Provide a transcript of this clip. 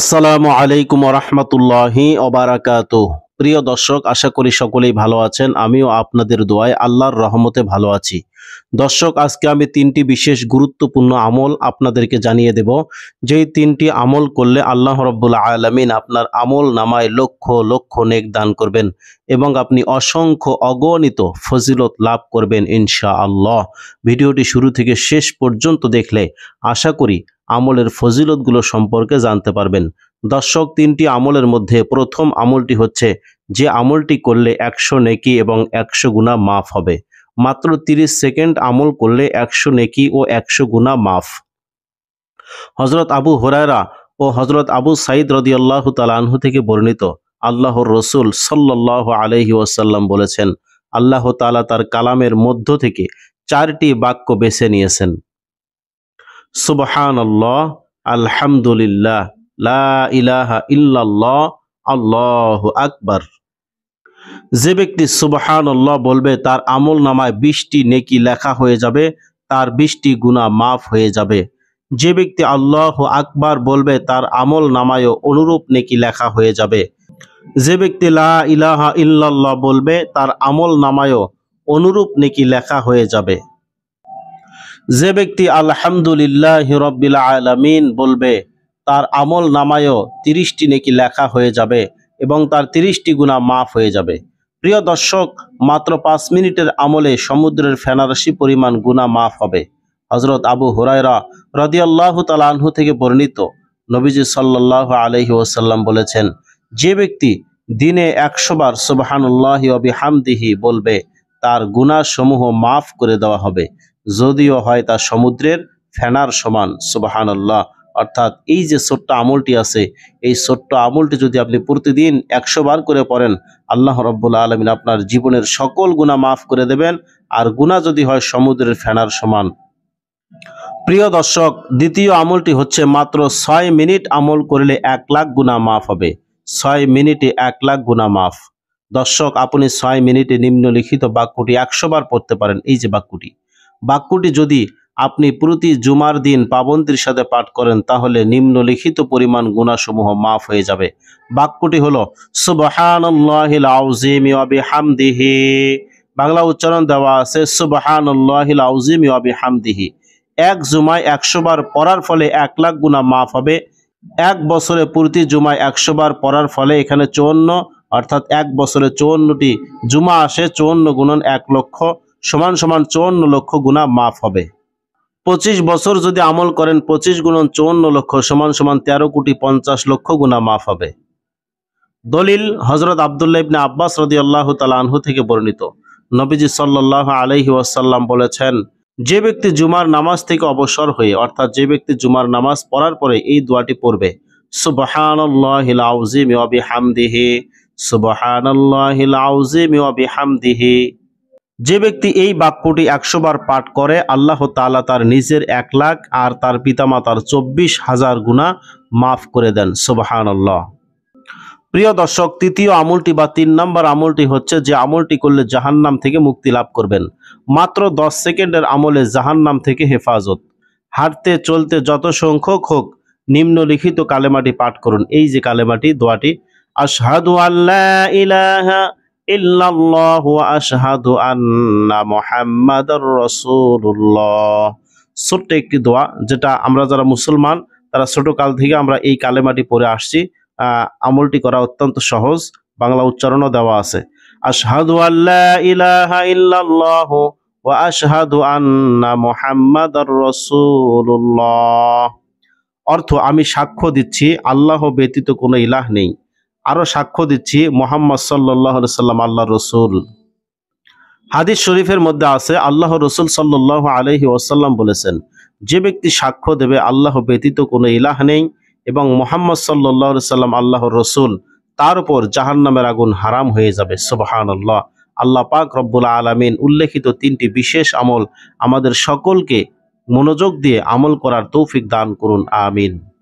আসসালামু আলাইকুম রহমতুল্লাহি অবারাকাত প্রিয় দর্শক আশা করি সকলেই ভালো আছেন আমিও আপনাদের দোয়ায় আল্লাহর রহমতে ভালো আছি দর্শক আজকে আমি তিনটি বিশেষ গুরুত্বপূর্ণ আমল আপনাদেরকে জানিয়ে দেব যেই তিনটি আমল করলে আল্লাহ রব্বুল্লা আলমিন আপনার আমল নামায় লক্ষ লক্ষ নেক দান করবেন এবং আপনি অসংখ্য অগণিত ফজিলত লাভ করবেন ইনশা আল্লাহ ভিডিওটি শুরু থেকে শেষ পর্যন্ত দেখলে আশা করি আমলের ফজিলতগুলো সম্পর্কে জানতে পারবেন দর্শক তিনটি আমলের মধ্যে প্রথম আমলটি হচ্ছে যে আমলটি করলে একশো নেকি এবং একশো গুণা মাফ হবে মাত্র তিরিশ সেকেন্ড আমল করলে একশো নেকি ও একশো গুণা মাফ হজরত আবু হরারা ও হজরত আবু সাইদ রদিয়াল্লাহ তালাহু থেকে বর্ণিত আল্লাহর রসুল সাল্লাহ আলহি ওয়াসাল্লাম বলেছেন আল্লাহ তালা তার কালামের মধ্য থেকে চারটি বাক্য বেছে নিয়েছেন সুবহান আল্লাহ আলহামদুলিল্লাহ লা ইলাহা ইল্লাল্লাহ আল্লাহ আকবর যে ব্যক্তি সুবাহান আল্লাহ বলবে তার আমল নামায় বিশটি নেকি লেখা হয়ে যাবে তার বিশটি গুণা মাফ হয়ে যাবে যে ব্যক্তি আল্লাহ আকবার বলবে তার আমল নামায়ও অনুরূপ নেকি লেখা হয়ে যাবে যে ব্যক্তি লা ইলাহা ইল্লাল্লাহ বলবে তার আমল নামায়ও অনুরূপ নেকি লেখা হয়ে যাবে যে ব্যক্তি আলহামদুলিল্লাহ হিরবিল্লা আলমিন বলবে তার আমল নামায়ও তিরিশটি নেকি লেখা হয়ে যাবে এবং তার তিরিশটি গুণা মাফ হয়ে যাবে প্রিয় দর্শক মাত্র পাঁচ মিনিটের আমলে সমুদ্রের ফেনারাশি পরিমাণ গুণা মাফ হবে হজরত আবু হুরায়রা রদিয়াল্লাহ তালাহু থেকে বর্ণিত নবীজি সাল্লাহ আলহি ওসাল্লাম বলেছেন যে ব্যক্তি দিনে একশোবার সুবাহানুল্লাহ হামদিহি বলবে তার গুণাসমূহ মাফ করে দেওয়া হবে যদিও হয় তা সমুদ্রের ফেনার সমান সুবাহানুল্লাহ অর্থাৎ এই যে ছোট্ট আমলটি আছে এই ছোট্ট আমলটি যদি আপনি প্রতিদিন একশো বার করে পড়েন আল্লাহ রব্বুল্লা আলমিন আপনার জীবনের সকল গুণা মাফ করে দেবেন আর গুণা যদি হয় সমুদ্রের ফেনার সমান প্রিয় দর্শক দ্বিতীয় আমলটি হচ্ছে মাত্র ছয় মিনিট আমল করলে এক লাখ গুণা মাফ হবে ছয় মিনিটে এক লাখ গুণা মাফ দর্শক আপনি ছয় মিনিটে নিম্নলিখিত বাক্যটি একশো বার পড়তে পারেন এই যে বাক্যটি বাক্যটি যদি আপনি প্রতি জুমার দিন পাবন্দির সাথে পাঠ করেন তাহলে নিম্নলিখিত পরিমাণ গুণাসমূহ মাফ হয়ে যাবে বাক্যটি হল সুবাহানিল হামদিহি বাংলা উচ্চারণ দেওয়া আছে সুবাহানুল্লাহিল হামদিহি এক জুমায় একশো বার পড়ার ফলে এক লাখ গুণা মাফ হবে এক বছরে প্রতি জুমায় একশো বার পড়ার ফলে এখানে চুয়ান্ন অর্থাৎ এক বছরে চুয়ান্নটি জুমা আসে চুয়ান্ন গুণন এক লক্ষ সমান সমান চুয়ান্ন লক্ষ গুণা মাফ হবে পঁচিশ বছর যদি আমল করেন পঁচিশ গুণন চৌন্ন লক্ষ সমান সমান তেরো কোটি পঞ্চাশ লক্ষ গুণা মাফ হবে দলিল হজরত আবদুল্লা আব্বাস রদি আল্লাহ তালাহু থেকে বর্ণিত নবীজি সাল্লাহ আলহি ওয়াসাল্লাম বলেছেন যে ব্যক্তি জুমার নামাজ থেকে অবসর হয়ে অর্থাৎ যে ব্যক্তি জুমার নামাজ পড়ার পরে এই দোয়াটি পড়বে সুবাহানল্লাহিল আউজিম হামদিহি সুবাহানল্লাহিল আউজিম হামদিহি যে ব্যক্তি এই বাক্যটি একশো বার পাঠ করে আল্লাহ তালা তার নিজের এক লাখ আর তার পিতামাতার চব্বিশ হাজার গুণা মাফ করে দেন সুবাহান আল্লাহ প্রিয় দর্শক তৃতীয় আমলটি বা তিন নম্বর আমলটি হচ্ছে যে আমলটি করলে জাহান্নাম থেকে মুক্তি লাভ করবেন মাত্র দশ সেকেন্ডের আমলে জাহান্নাম থেকে হেফাজত হাঁটতে চলতে যত সংখ্যক হোক নিম্নলিখিত কালেমাটি পাঠ করুন এই যে কালেমাটি দোয়াটি আশহাদু আল্লাহ ইলাহা ইল্লাল্লাহু আশহাদু আন্না মুহাম্মাদার রাসূলুল্লাহ ছোট্ট একটি দোয়া যেটা আমরা যারা মুসলমান তারা ছোট কাল থেকে আমরা এই কালেমাটি পড়ে আসছি আমলটি করা অত্যন্ত সহজ বাংলা উচ্চারণও দেওয়া আছে আশহাদু আল্লাহ ইলাহা ইল্লাল্লাহ ওয়া আশহাদু আন্না মুহাম্মাদার রাসূলুল্লাহ অর্থ আমি সাক্ষ্য দিচ্ছি আল্লাহ ব্যতীত কোনো ইলাহ নেই আরো সাক্ষ্য দিচ্ছি মোহাম্মদ সাল্লাহ সাল্লাম আল্লাহ রসুল হাদিস শরীফের মধ্যে আছে আল্লাহ রসুল সাল্লাহ আলহি ওসাল্লাম বলেছেন যে ব্যক্তি সাক্ষ্য দেবে আল্লাহ ব্যতীত কোনো ইলাহ নেই এবং মোহাম্মদ সাল্লাহ সাল্লাম আল্লাহ রসুল তার উপর জাহান্নামের আগুন হারাম হয়ে যাবে সুবাহান আল্লাহ আল্লাহ পাক রব্বুল আলমিন উল্লেখিত তিনটি বিশেষ আমল আমাদের সকলকে মনোযোগ দিয়ে আমল করার তৌফিক দান করুন আমিন